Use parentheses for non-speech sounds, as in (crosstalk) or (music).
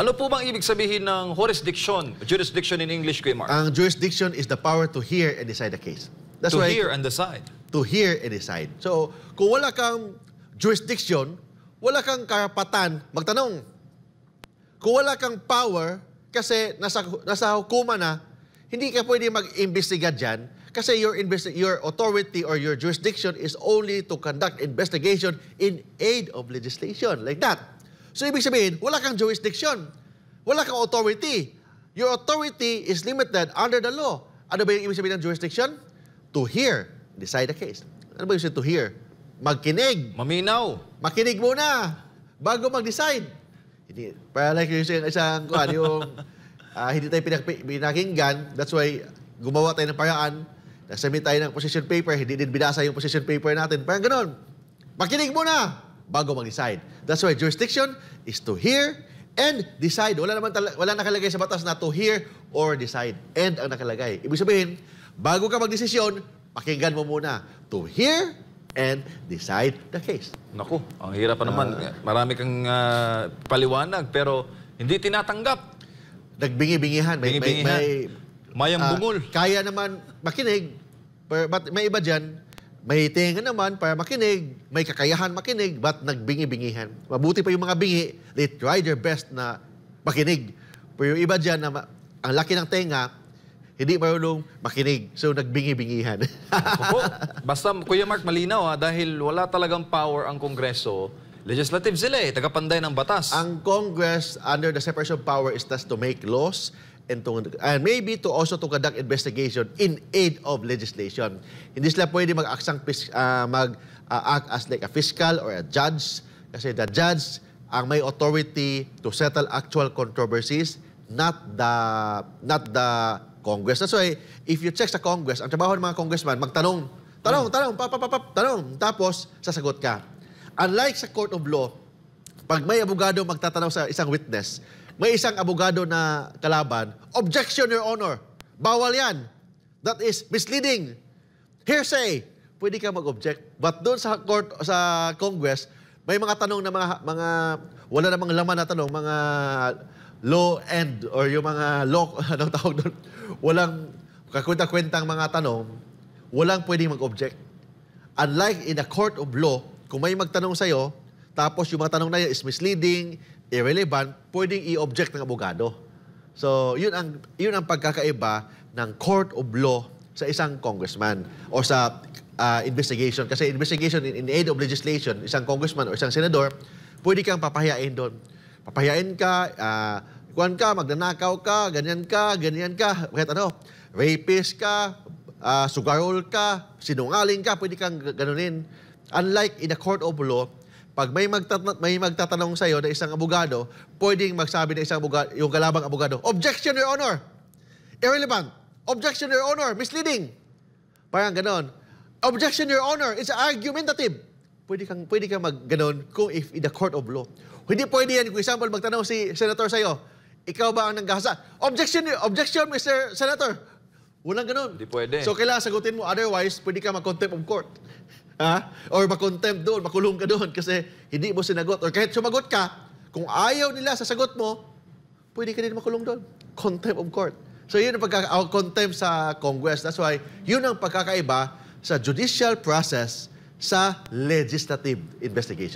Ano po bang ibig sabihin ng jurisdiction? Jurisdiction in English, Kuya Mark? Ang jurisdiction is the power to hear and decide a case. That's to why hear and decide. To hear and decide. So, kung wala kang jurisdiction, wala kang karapatan magtanong. Kung wala kang power, kasi nasa, nasa hukuma na, hindi ka pwede mag-imbestiga dyan kasi your, your authority or your jurisdiction is only to conduct investigation in aid of legislation. Like that. So, ibig sabihin, wala kang jurisdiction. Wala kang authority. Your authority is limited under the law. Ano ba yung ibig sabihin ng jurisdiction? To hear, decide the case. Ano ba yung to hear? Magkinig. Maminaw. Makinig muna bago mag-decide. Hindi, para like ano yung isang, isang kuhan, yung uh, hindi tayo pinak pinakinggan, that's why gumawa tayo ng paraan, nasubmit tayo ng position paper, hindi din binasa yung position paper natin. Parang ganun. Makinig muna! bago mag-decide. That's why jurisdiction is to hear and decide. Wala naman wala nakalagay sa batas na to hear or decide. And ang nakalagay. Ibig sabihin, bago ka magdesisyon, pakinggan mo muna to hear and decide the case. Naku, ang hirap pa naman. Uh, Marami kang uh, paliwanag pero hindi tinatanggap. Nagbingi-bingihan. May, Bingi may, may, mayang ah, bungol. Uh, kaya naman makinig, pero, but may iba dyan, may tinga naman para makinig, may kakayahan makinig, but nagbingi-bingihan. Mabuti pa yung mga bingi, they try their best na makinig. Pero yung iba dyan, na ang laki ng tenga, hindi marunong makinig. So, nagbingi-bingihan. (laughs) Basta, Kuya Mark, malinaw ha, dahil wala talagang power ang Kongreso, legislative sila eh, tagapanday ng batas. Ang Congress, under the separation of power, is tasked to make laws and to, uh, maybe to also to conduct investigation in aid of legislation. Hindi sila pwede mag-aksang uh, ah, mag-act ah, as like a fiscal or a judge kasi the judge ang may authority to settle actual controversies not the not the Congress. That's why if you check sa Congress, ang trabaho ng mga congressman magtanong, tanong, hmm. tanong, papapap, pa, tanong, tapos sasagot ka. Unlike sa court of law, pag may abogado magtatanong sa isang witness, may isang abogado na kalaban, objection, Your Honor. Bawal yan. That is misleading. Hearsay. Pwede ka mag-object. But doon sa court, sa Congress, may mga tanong na mga, mga wala namang laman na tanong, mga low end or yung mga low, (laughs) anong tawag doon? Walang kakwenta-kwentang mga tanong, walang pwedeng mag-object. Unlike in a court of law, kung may magtanong sa'yo, tapos yung mga tanong na yan is misleading, irrelevant, pwedeng i-object ng abogado. So, yun ang, yun ang pagkakaiba ng court of law sa isang congressman o sa uh, investigation. Kasi investigation in, in aid of legislation, isang congressman o isang senador, pwede kang papahiyain doon. Papahayain ka, uh, ah, kuhan ka, magnanakaw ka, ganyan ka, ganyan ka, kahit ano, rapist ka, uh, sugarol ka, sinungaling ka, pwede kang ganunin. Unlike in a court of law, pag may, magtata- may magtatanong sa'yo na isang abogado, pwedeng magsabi na isang abogado, yung galabang abogado, Objection, Your Honor! Irrelevant! Objection, Your Honor! Misleading! Parang ganon. Objection, Your Honor! It's argumentative! Pwede kang, pwede kang magganon kung if in the court of law. Hindi pwede yan. Kung example, magtanong si Senator sa'yo, ikaw ba ang nanggahasa? Objection, objection, Mr. Senator! Walang ganon. Hindi pwede. So, kailangan sagutin mo. Otherwise, pwede ka mag-contempt of court. Ha? Or makontempt doon, makulong ka doon kasi hindi mo sinagot. Or kahit sumagot ka, kung ayaw nila sa sagot mo, pwede ka din makulong doon. Contempt of court. So yun ang pagkaka-contempt uh, sa Congress. That's why yun ang pagkakaiba sa judicial process sa legislative investigation.